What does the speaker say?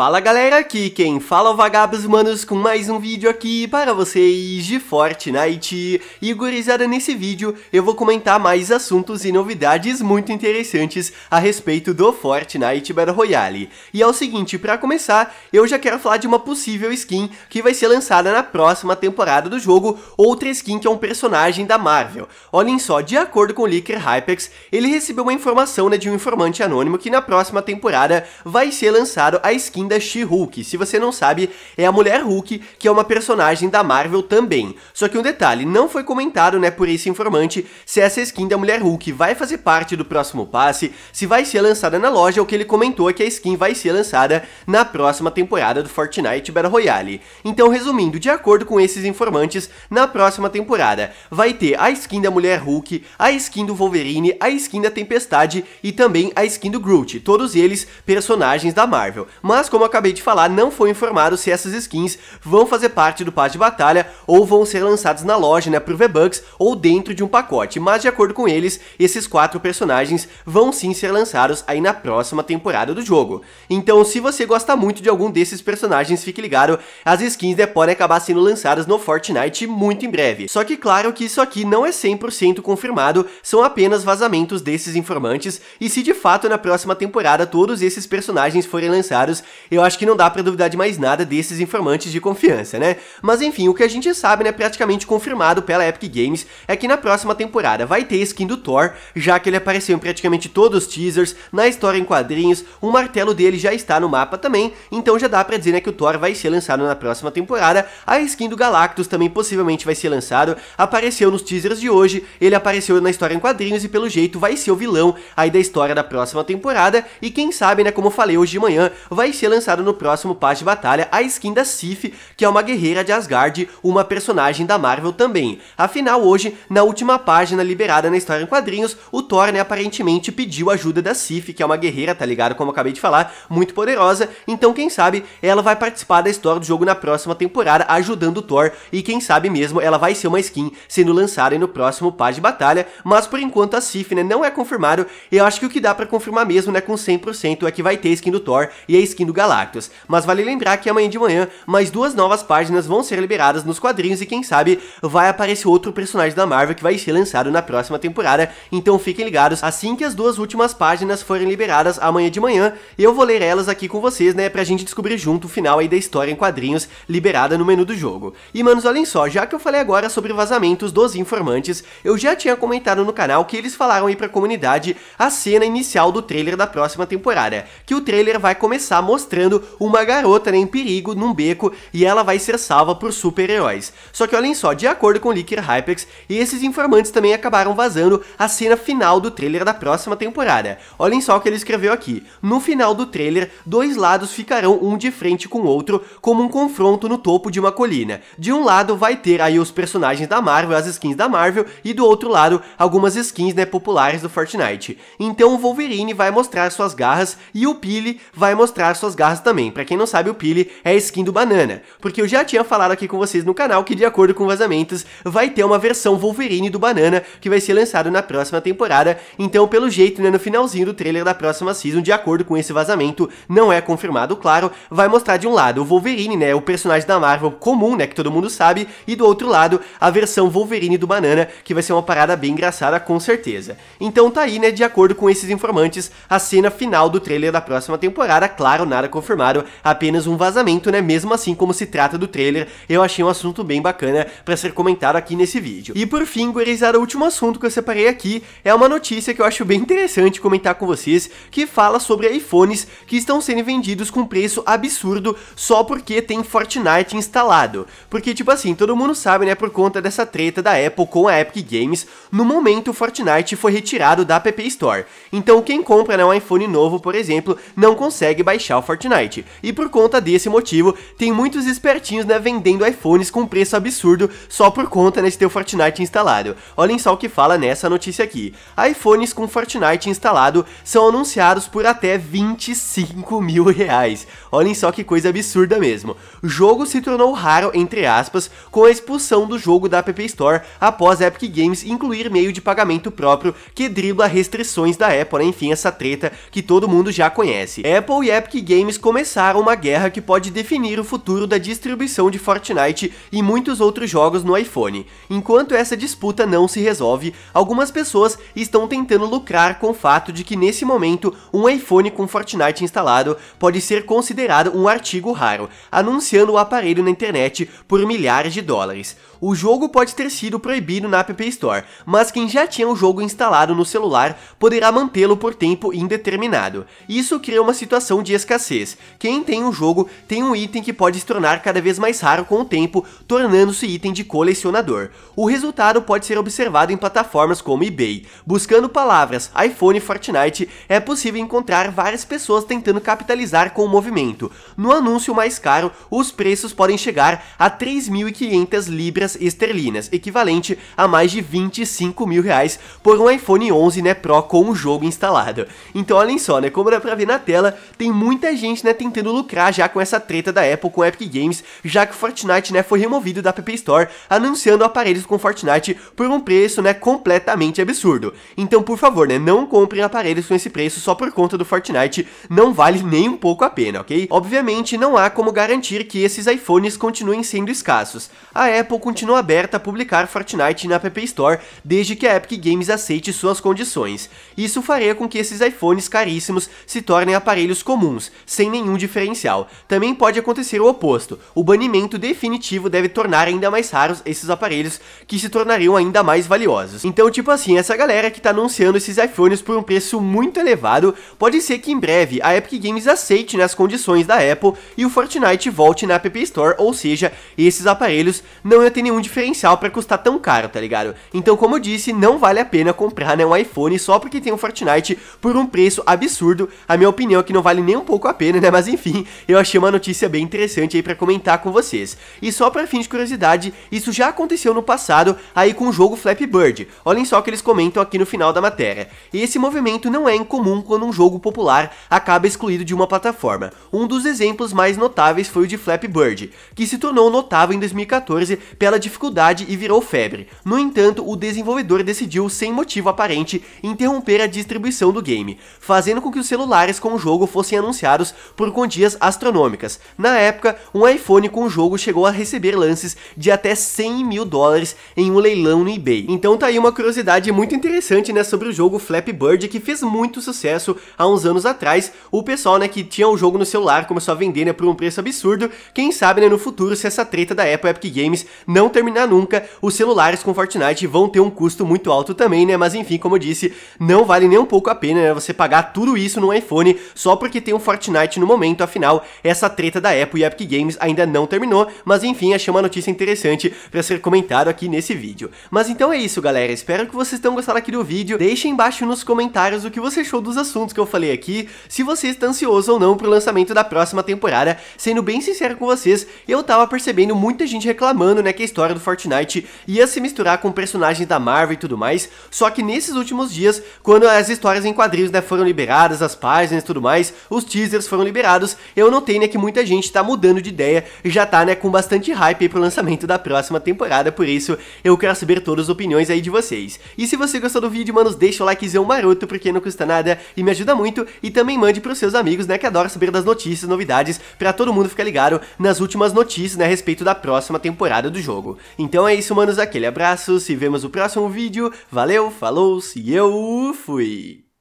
Fala galera, aqui quem fala é o Vagabos Manos com mais um vídeo aqui para vocês de Fortnite. E gurizada, nesse vídeo eu vou comentar mais assuntos e novidades muito interessantes a respeito do Fortnite Battle Royale. E é o seguinte, para começar, eu já quero falar de uma possível skin que vai ser lançada na próxima temporada do jogo, outra skin que é um personagem da Marvel. Olhem só, de acordo com o Leaker Hypex, ele recebeu uma informação né, de um informante anônimo que na próxima temporada vai ser lançado a skin da She-Hulk. Se você não sabe, é a Mulher Hulk, que é uma personagem da Marvel também. Só que um detalhe, não foi comentado, né, por esse informante, se essa skin da Mulher Hulk vai fazer parte do próximo passe, se vai ser lançada na loja, o que ele comentou é que a skin vai ser lançada na próxima temporada do Fortnite Battle Royale. Então, resumindo, de acordo com esses informantes, na próxima temporada vai ter a skin da Mulher Hulk, a skin do Wolverine, a skin da Tempestade e também a skin do Groot, todos eles personagens da Marvel. Mas como como acabei de falar, não foi informado se essas skins vão fazer parte do passe de batalha ou vão ser lançadas na loja, né, por V-Bucks ou dentro de um pacote, mas de acordo com eles, esses quatro personagens vão sim ser lançados aí na próxima temporada do jogo. Então, se você gosta muito de algum desses personagens, fique ligado, as skins né, podem acabar sendo lançadas no Fortnite muito em breve. Só que claro que isso aqui não é 100% confirmado, são apenas vazamentos desses informantes, e se de fato na próxima temporada todos esses personagens forem lançados, eu acho que não dá para duvidar de mais nada desses informantes de confiança, né? Mas enfim, o que a gente sabe, né, praticamente confirmado pela Epic Games, é que na próxima temporada vai ter skin do Thor, já que ele apareceu em praticamente todos os teasers, na história em quadrinhos, o martelo dele já está no mapa também, então já dá pra dizer, né, que o Thor vai ser lançado na próxima temporada, a skin do Galactus também possivelmente vai ser lançado, apareceu nos teasers de hoje, ele apareceu na história em quadrinhos e pelo jeito vai ser o vilão aí da história da próxima temporada, e quem sabe, né, como falei hoje de manhã, vai ser lançado no próximo Paz de batalha a skin da Sif, que é uma guerreira de Asgard, uma personagem da Marvel também. Afinal, hoje, na última página liberada na história em quadrinhos, o Thor, né, aparentemente pediu ajuda da Sif, que é uma guerreira, tá ligado? Como eu acabei de falar, muito poderosa. Então, quem sabe, ela vai participar da história do jogo na próxima temporada, ajudando o Thor. E quem sabe mesmo, ela vai ser uma skin sendo lançada no próximo Paz de batalha. Mas, por enquanto, a Sif, né, não é confirmado. Eu acho que o que dá para confirmar mesmo, né, com 100% é que vai ter skin do Thor e a skin do Galactus. Mas vale lembrar que amanhã de manhã, mais duas novas páginas vão ser liberadas nos quadrinhos e quem sabe vai aparecer outro personagem da Marvel que vai ser lançado na próxima temporada, então fiquem ligados, assim que as duas últimas páginas forem liberadas amanhã de manhã, eu vou ler elas aqui com vocês, né, pra gente descobrir junto o final aí da história em quadrinhos liberada no menu do jogo. E manos, olhem só, já que eu falei agora sobre vazamentos dos informantes, eu já tinha comentado no canal que eles falaram aí pra comunidade a cena inicial do trailer da próxima temporada, que o trailer vai começar mostrando mostrando uma garota né, em perigo num beco e ela vai ser salva por super-heróis. Só que olhem só, de acordo com o Licker Hypex, esses informantes também acabaram vazando a cena final do trailer da próxima temporada. Olhem só o que ele escreveu aqui. No final do trailer, dois lados ficarão um de frente com o outro, como um confronto no topo de uma colina. De um lado vai ter aí os personagens da Marvel, as skins da Marvel, e do outro lado algumas skins né, populares do Fortnite. Então o Wolverine vai mostrar suas garras e o Pili vai mostrar suas garras também. Para quem não sabe, o Pili é a skin do Banana, porque eu já tinha falado aqui com vocês no canal que, de acordo com vazamentos, vai ter uma versão Wolverine do Banana que vai ser lançado na próxima temporada, então pelo jeito, né, no finalzinho do trailer da próxima season, de acordo com esse vazamento, não é confirmado, claro, vai mostrar de um lado o Wolverine, né, o personagem da Marvel comum, né, que todo mundo sabe, e do outro lado, a versão Wolverine do Banana, que vai ser uma parada bem engraçada com certeza. Então tá aí, né, de acordo com esses informantes, a cena final do trailer da próxima temporada, claro, nada confirmaram apenas um vazamento, né? Mesmo assim, como se trata do trailer, eu achei um assunto bem bacana para ser comentado aqui nesse vídeo. E por fim, gurizada, o último assunto que eu separei aqui é uma notícia que eu acho bem interessante comentar com vocês, que fala sobre iPhones que estão sendo vendidos com preço absurdo só porque tem Fortnite instalado. Porque, tipo assim, todo mundo sabe, né, por conta dessa treta da Apple com a Epic Games, no momento o Fortnite foi retirado da App Store. Então quem compra né, um iPhone novo, por exemplo, não consegue baixar o Fortnite Fortnite. E por conta desse motivo, tem muitos espertinhos né, vendendo iPhones com preço absurdo só por conta nesse né, ter o Fortnite instalado. Olhem só o que fala nessa notícia aqui. iPhones com Fortnite instalado são anunciados por até 25 mil reais. Olhem só que coisa absurda mesmo. O jogo se tornou raro, entre aspas, com a expulsão do jogo da App Store após a Epic Games incluir meio de pagamento próprio que dribla restrições da Apple, né? enfim, essa treta que todo mundo já conhece. Apple e Epic Games games começaram uma guerra que pode definir o futuro da distribuição de Fortnite e muitos outros jogos no iPhone. Enquanto essa disputa não se resolve, algumas pessoas estão tentando lucrar com o fato de que nesse momento um iPhone com Fortnite instalado pode ser considerado um artigo raro, anunciando o aparelho na internet por milhares de dólares. O jogo pode ter sido proibido na App Store, mas quem já tinha o jogo instalado no celular poderá mantê-lo por tempo indeterminado. Isso cria uma situação de escassez quem tem um jogo tem um item que pode se tornar cada vez mais raro com o tempo, tornando-se item de colecionador. O resultado pode ser observado em plataformas como eBay. Buscando palavras iPhone e Fortnite, é possível encontrar várias pessoas tentando capitalizar com o movimento. No anúncio mais caro, os preços podem chegar a 3.500 libras esterlinas, equivalente a mais de 25 mil reais por um iPhone 11 né, Pro com o jogo instalado. Então olhem só, né, como dá pra ver na tela, tem muita gente, né, tentando lucrar já com essa treta da Apple com Epic Games, já que o Fortnite, né, foi removido da App Store, anunciando aparelhos com Fortnite por um preço, né, completamente absurdo. Então, por favor, né, não comprem aparelhos com esse preço só por conta do Fortnite, não vale nem um pouco a pena, ok? Obviamente, não há como garantir que esses iPhones continuem sendo escassos. A Apple continua aberta a publicar Fortnite na App Store desde que a Epic Games aceite suas condições. Isso faria com que esses iPhones caríssimos se tornem aparelhos comuns, sem nenhum diferencial. Também pode acontecer o oposto, o banimento definitivo deve tornar ainda mais raros esses aparelhos, que se tornariam ainda mais valiosos. Então tipo assim, essa galera que tá anunciando esses iPhones por um preço muito elevado, pode ser que em breve a Epic Games aceite nas condições da Apple e o Fortnite volte na App Store, ou seja, esses aparelhos não iam ter nenhum diferencial para custar tão caro, tá ligado? Então como eu disse, não vale a pena comprar né, um iPhone só porque tem o um Fortnite por um preço absurdo, a minha opinião é que não vale nem um pouco a pena, né? Mas enfim, eu achei uma notícia bem interessante aí para comentar com vocês. E só para fim de curiosidade, isso já aconteceu no passado aí com o jogo Flappy Bird. Olhem só que eles comentam aqui no final da matéria. E esse movimento não é incomum quando um jogo popular acaba excluído de uma plataforma. Um dos exemplos mais notáveis foi o de Flappy Bird, que se tornou notável em 2014 pela dificuldade e virou febre. No entanto, o desenvolvedor decidiu, sem motivo aparente, interromper a distribuição do game, fazendo com que os celulares com o jogo fossem anunciados por quantias astronômicas. Na época, um iPhone com o jogo chegou a receber lances de até 100 mil dólares em um leilão no eBay. Então tá aí uma curiosidade muito interessante né, sobre o jogo Flappy Bird, que fez muito sucesso há uns anos atrás. O pessoal né, que tinha o jogo no celular começou a vender né, por um preço absurdo. Quem sabe né, no futuro, se essa treta da Apple Epic Games não terminar nunca, os celulares com Fortnite vão ter um custo muito alto também, né? Mas enfim, como eu disse, não vale nem um pouco a pena né, você pagar tudo isso num iPhone só porque tem um Fortnite Fortnite no momento, afinal, essa treta da Apple e Epic Games ainda não terminou, mas enfim, achei uma notícia interessante para ser comentado aqui nesse vídeo. Mas então é isso, galera, espero que vocês tenham gostado aqui do vídeo, deixem embaixo nos comentários o que você achou dos assuntos que eu falei aqui, se você está ansioso ou não pro lançamento da próxima temporada, sendo bem sincero com vocês, eu tava percebendo muita gente reclamando, né, que a história do Fortnite ia se misturar com personagens da Marvel e tudo mais, só que nesses últimos dias, quando as histórias em quadrinhos, né, foram liberadas, as páginas e tudo mais, os teasers foram liberados, eu notei, né, que muita gente tá mudando de ideia e já tá, né, com bastante hype aí pro lançamento da próxima temporada, por isso eu quero saber todas as opiniões aí de vocês. E se você gostou do vídeo, manos, deixa o likezão maroto, porque não custa nada e me ajuda muito, e também mande pros seus amigos, né, que adoram saber das notícias, novidades, pra todo mundo ficar ligado nas últimas notícias, né, a respeito da próxima temporada do jogo. Então é isso, manos, aquele abraço, se vemos no próximo vídeo, valeu, falou, se eu fui!